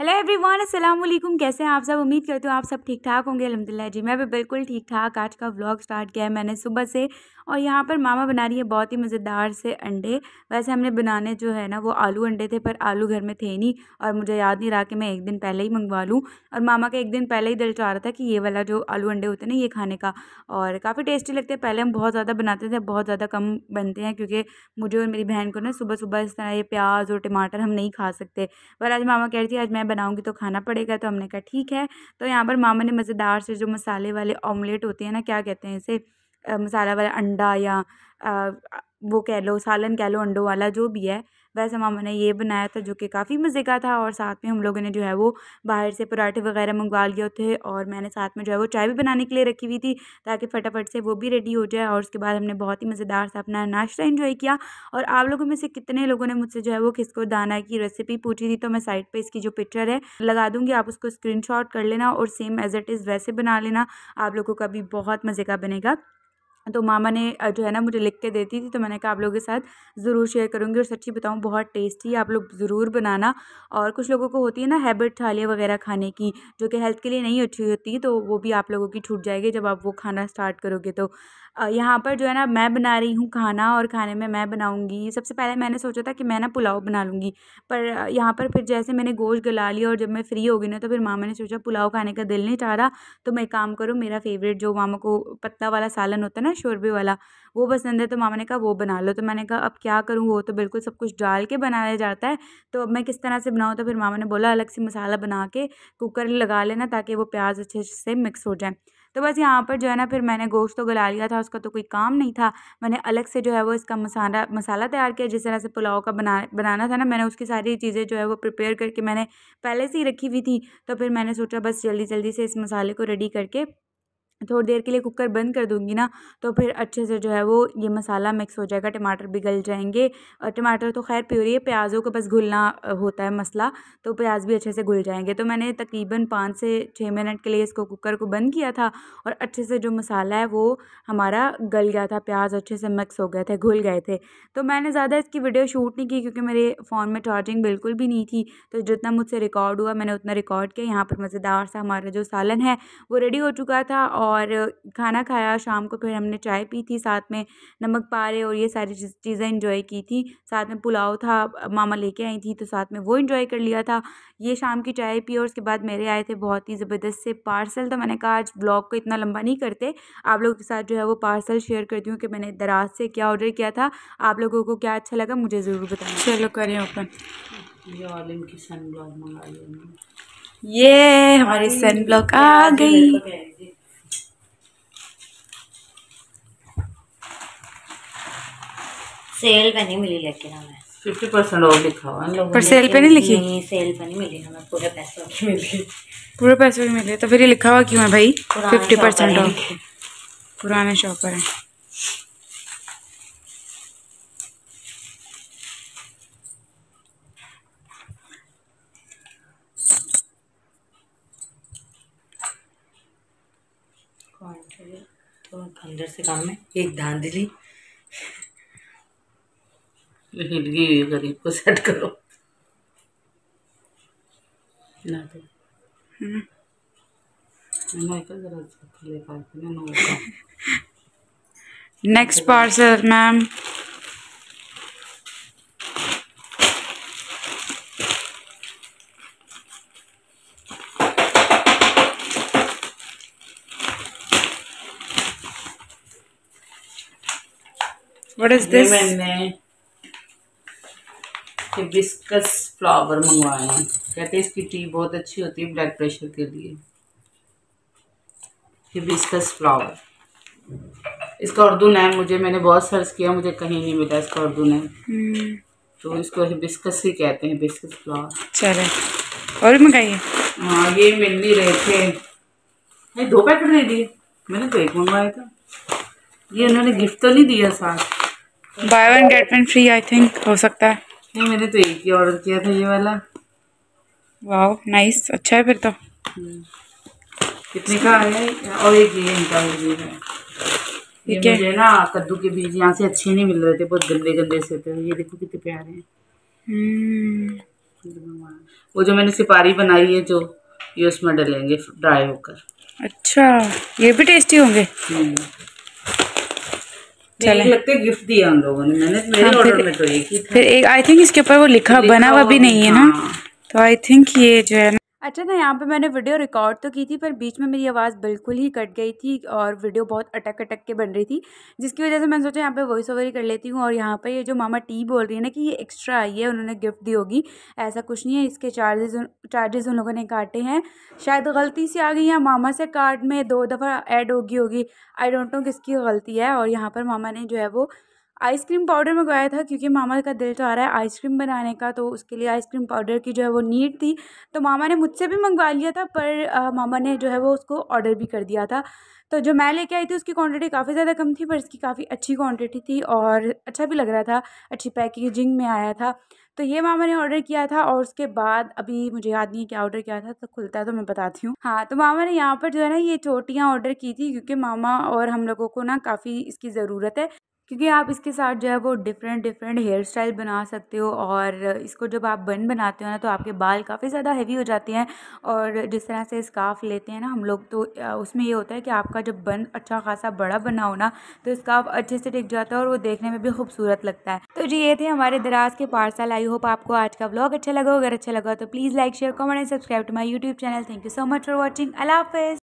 Hello everyone अस्सलाम वालेकुम कैसे हैं आप सब उम्मीद करते हो आप सब ठीक ठाक होंगे अलहमदिल्ला जी मैं भी बिल्कुल ठीक ठाक आज का व्लॉग स्टार्ट किया है मैंने सुबह से और यहाँ पर मामा बना रही है बहुत ही मज़ेदार से अंडे वैसे हमने बनाने जो है ना वो आलू अंडे थे पर आलू घर में थे नहीं और मुझे याद नहीं रहा कि मैं एक दिन पहले ही मंगवा लूँ और मामा का एक दिन पहले ही दिल चाह रहा था कि ये वाला जो आलू अंडे होते ना ये खाने का और काफ़ी टेस्टी लगते हैं पहले हम बहुत ज़्यादा बनाते थे बहुत ज़्यादा कम बनते हैं क्योंकि मुझे और मेरी बहन को ना सुबह सुबह इस तरह ये प्याज और टमाटर हम नहीं खा सकते पर आज मामा कह रही थी आज मैं मैं बनाऊंगी तो खाना पड़ेगा तो हमने कहा ठीक है तो यहाँ पर मामा ने मज़ेदार से जो मसाले वाले ऑमलेट होते हैं ना क्या कहते हैं इसे मसाला वाला अंडा या आ, वो कह लो सालन कह लो अंडों वाला जो भी है वैसे मामा ने ये बनाया था जो कि काफ़ी मज़े का था और साथ में हम लोगों ने जो है वो बाहर से पराठे वगैरह मंगवा लिए थे और मैंने साथ में जो है वो चाय भी बनाने के लिए रखी हुई थी ताकि फटाफट से वो भी रेडी हो जाए और उसके बाद हमने बहुत ही मज़ेदार सा अपना नाश्ता इन्जॉय किया और आप लोगों में से कितने लोगों ने मुझसे जो है वो किसको दाना की रेसिपी पूछी थी तो मैं साइड पर इसकी जो पिक्चर है लगा दूंगी आप उसको स्क्रीन कर लेना और सेम एज इट इज़ वैसे बना लेना आप लोगों का भी बहुत मज़े का बनेगा तो मामा ने जो है ना मुझे लिख के देती थी तो मैंने कहा आप लोगों के साथ ज़रूर शेयर करूँगी और सच्ची बताऊँ बहुत टेस्टी आप लोग ज़रूर बनाना और कुछ लोगों को होती है ना हैबिट थालियाँ वगैरह खाने की जो कि हेल्थ के लिए नहीं अच्छी होती तो वो भी आप लोगों की छूट जाएगी जब आप वो खाना स्टार्ट करोगे तो यहाँ पर जो है ना मैं बना रही हूँ खाना और खाने में मैं बनाऊँगी सबसे पहले मैंने सोचा था कि मैं ना पुलाव बना लूँगी पर यहाँ पर फिर जैसे मैंने गोश्त गला लिया और जब मैं फ्री हो गई ना तो फिर मामा ने सोचा पुलाव खाने का दिल नहीं चाह रहा तो मैं काम करूँ मेरा फेवरेट जो मामा को पत्ता वाला सालन होता है ना शोरबे वाला वो पसंद है तो मामा ने कहा वो बना लो तो मैंने कहा अब क्या करूँ वो तो बिल्कुल सब कुछ डाल के बनाया जाता है तो अब मैं किस तरह से बनाऊँ तो फिर मामा ने बोला अलग से मसाला बना के कुकर लगा लेना ताकि वो प्याज अच्छे से मिक्स हो जाए तो बस यहाँ पर जो है ना फिर मैंने गोश्त तो गला लिया था उसका तो कोई काम नहीं था मैंने अलग से जो है वो इसका मसाला मसाला तैयार किया जिस तरह से पुलाव का बना बनाना था ना मैंने उसकी सारी चीज़ें जो है वो प्रिपेयर करके मैंने पहले से ही रखी हुई थी तो फिर मैंने सोचा बस जल्दी जल्दी से इस मसाले को रेडी करके थोड़ी देर के लिए कुकर बंद कर दूँगी ना तो फिर अच्छे से जो है वो ये मसाला मिक्स हो जाएगा टमाटर भी गल जाएंगे और टमाटर तो खैर प्योरी है प्याज़ों को बस घुलना होता है मसला तो प्याज़ भी अच्छे से घुल जाएंगे तो मैंने तकरीबन पाँच से छः मिनट के लिए इसको कुकर को बंद किया था और अच्छे से जो मसाला है वो हमारा गल गया था प्याज अच्छे से मिक्स हो गए थे घुल गए थे तो मैंने ज़्यादा इसकी वीडियो शूट नहीं की क्योंकि मेरे फ़ोन में चार्जिंग बिल्कुल भी नहीं थी तो जितना मुझसे रिकॉर्ड हुआ मैंने उतना रिकॉर्ड किया यहाँ पर मज़ेदार सा हमारा जो सालन है वो रेडी हो चुका था और और खाना खाया शाम को फिर हमने चाय पी थी साथ में नमक पारे और ये सारी चीज़ें इंजॉय की थी साथ में पुलाव था मामा लेके आई थी तो साथ में वो इंजॉय कर लिया था ये शाम की चाय पी और उसके बाद मेरे आए थे बहुत ही ज़बरदस्त से पार्सल तो मैंने कहा आज ब्लॉग को इतना लंबा नहीं करते आप लोगों के साथ जो है वो पार्सल शेयर करती हूँ कि मैंने दराज से क्या ऑर्डर किया था आप लोगों को क्या अच्छा लगा मुझे ज़रूर बताया चलो करें ओपन ये हमारी सन ब्लॉक आ गई सेल पे नहीं मिली लेकिन हमें फिफ्टी परसेंट और लिखा हुआ पर सेल पे नहीं लिखी नहीं सेल पे नहीं मिली हमें पूरे पैसों की मिली पूरे पैसों की मिले तो फिर ये लिखा हुआ क्यों है भाई फिफ्टी परसेंट और पुराने शॉप पर है अंदर से काम में एक धांधली हिलगी हुई गरीब को सेट करो ना तो next parcel ma'am What is this? ये बिस्कस फ्लावर मंगवाए हैं कहते हैं इसकी टी बहुत अच्छी होती है ब्लड प्रेशर के लिए ये बिस्कस फ्लावर इसका उर्दू नेम मुझे मैंने बहुत सर्च किया मुझे कहीं नहीं मिला इसका उर्दू नेम हम्म। तो इसको बिस्कस ही कहते हैं बिस्कस फ्लावर चले और मंगाइए हाँ ये मिल नहीं रहे थे नहीं दो पैकेट दे दिए मैंने तो एक मंगवाया था ये उन्होंने गिफ्ट तो नहीं दिया साथ buy one get one free I think हो सकता है नहीं मैंने तो एक ही ऑर्डर किया था ये वाला वाह नाइस अच्छा है फिर तो हम्म। कितने का है और एक ये इनका है ये है मुझे ना कद्दू के बीज यहाँ से अच्छे नहीं मिल रहे थे बहुत गंदे गंदे से थे ये देखो कितने प्यारे हैं हम्म। वो जो मैंने सिपारी बनाई है जो ये उसमें डलेंगे ड्राई होकर अच्छा ये भी टेस्टी होंगे हम्म। गिफ्ट दिया हाँ, तो फिर एक आई थिंक इसके ऊपर वो लिखा बना हुआ भी नहीं है ना हाँ। तो आई थिंक ये जो है अच्छा था यहाँ पे मैंने वीडियो रिकॉर्ड तो की थी पर बीच में मेरी आवाज़ बिल्कुल ही कट गई थी और वीडियो बहुत अटक अटक के बन रही थी जिसकी वजह से मैंने सोचा यहाँ पे वॉइस ओवर ही कर लेती हूँ और यहाँ पे ये जो मामा टी बोल रही है ना कि ये एक्स्ट्रा आई है उन्होंने गिफ्ट दी होगी ऐसा कुछ नहीं है इसके चार्जेज़ चार्जेस उन लोगों ने काटे हैं शायद गलती से आ गई या मामा से कार्ड में दो दफ़ा ऐड होगी होगी आई डोंट नो किसकी गलती है और यहाँ पर मामा ने जो है वो आइसक्रीम पाउडर मंगवाया था क्योंकि मामा का दिल चाह रहा है आइसक्रीम बनाने का तो उसके लिए आइसक्रीम पाउडर की जो है वो नीड थी तो मामा ने मुझसे भी मंगवा लिया था पर आ, मामा ने जो है वो उसको ऑर्डर भी कर दिया था तो जो मैं लेके आई थी उसकी क्वांटिटी काफ़ी ज़्यादा कम थी पर इसकी काफ़ी अच्छी क्वान्टिटी थी और अच्छा भी लग रहा था अच्छी पैकेजिंग में आया था तो ये मामा ने ऑर्डर किया था और उसके बाद अभी मुझे याद नहीं है क्या ऑर्डर किया था तो खुलता है तो मैं बताती हूँ हाँ तो मामा ने यहाँ पर जो है ना ये चोटियाँ ऑर्डर की थी क्योंकि मामा और हम लोगों को ना काफ़ी इसकी ज़रूरत है क्योंकि आप इसके साथ जो है वो डिफरेंट डिफरेंट हेयर स्टाइल बना सकते हो और इसको जब आप बन बनाते हो ना तो आपके बाल काफ़ी ज़्यादा हैवी हो जाते हैं और जिस तरह से स्काफ़ लेते हैं ना हम लोग तो उसमें ये होता है कि आपका जब बन अच्छा खासा बड़ा बना हो ना तो स्काफ अच्छे से टिक जाता है और वो देखने में भी खूबसूरत लगता है तो जी ये थे हमारे दराज के पार्सल आई होप आपको आज का ब्लॉग अच्छा लगा अगर अच्छा लगा तो please like share comment and subscribe to my YouTube channel thank you so much for watching अला